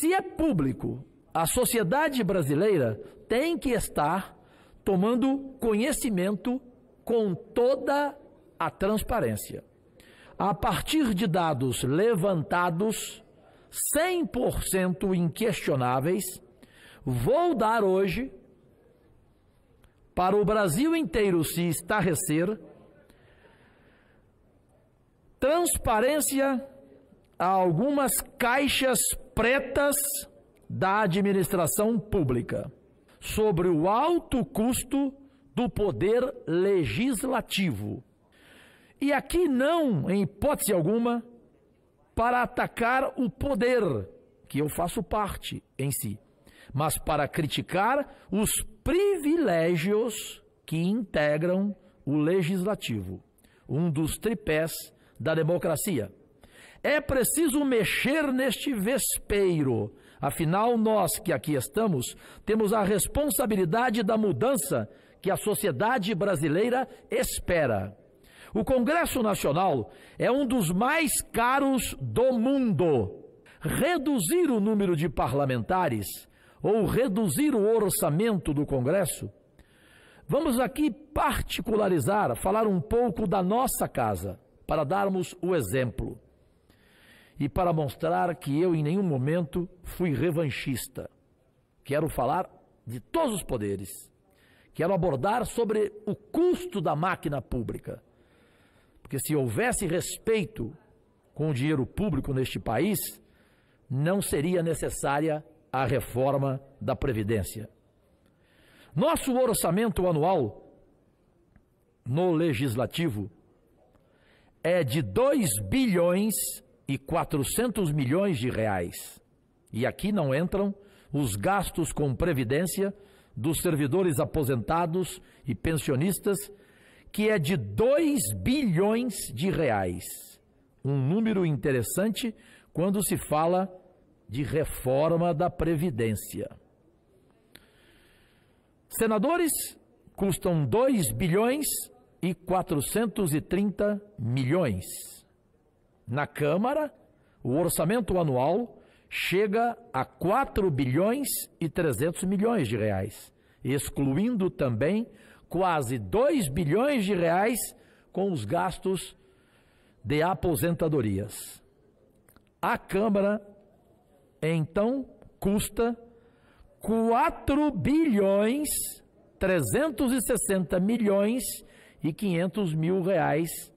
Se é público, a sociedade brasileira tem que estar tomando conhecimento com toda a transparência. A partir de dados levantados, 100% inquestionáveis, vou dar hoje para o Brasil inteiro se estarrecer transparência a algumas caixas pretas da administração pública sobre o alto custo do poder legislativo. E aqui não, em hipótese alguma, para atacar o poder, que eu faço parte em si, mas para criticar os privilégios que integram o legislativo, um dos tripés da democracia. É preciso mexer neste vespeiro. Afinal, nós que aqui estamos temos a responsabilidade da mudança que a sociedade brasileira espera. O Congresso Nacional é um dos mais caros do mundo. Reduzir o número de parlamentares ou reduzir o orçamento do Congresso. Vamos aqui particularizar, falar um pouco da nossa casa, para darmos o exemplo e para mostrar que eu em nenhum momento fui revanchista. Quero falar de todos os poderes. Quero abordar sobre o custo da máquina pública. Porque se houvesse respeito com o dinheiro público neste país, não seria necessária a reforma da Previdência. Nosso orçamento anual no Legislativo é de 2 bilhões e 400 milhões de reais. E aqui não entram os gastos com previdência dos servidores aposentados e pensionistas, que é de 2 bilhões de reais. Um número interessante quando se fala de reforma da previdência. Senadores custam 2 bilhões e 430 milhões na Câmara, o orçamento anual chega a 4 bilhões e 300 milhões de reais, excluindo também quase 2 bilhões de reais com os gastos de aposentadorias. A Câmara então custa 4 bilhões 360 milhões e 500 mil reais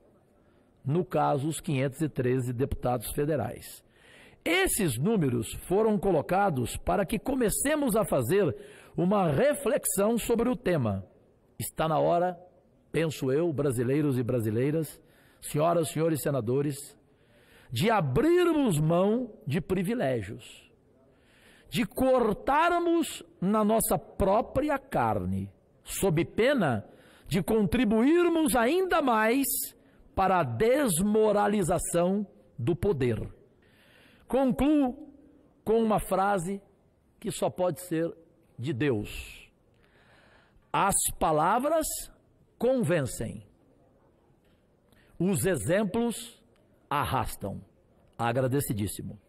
no caso, os 513 deputados federais. Esses números foram colocados para que comecemos a fazer uma reflexão sobre o tema. Está na hora, penso eu, brasileiros e brasileiras, senhoras, senhores senadores, de abrirmos mão de privilégios, de cortarmos na nossa própria carne, sob pena de contribuirmos ainda mais para a desmoralização do poder. Concluo com uma frase que só pode ser de Deus. As palavras convencem, os exemplos arrastam. Agradecidíssimo.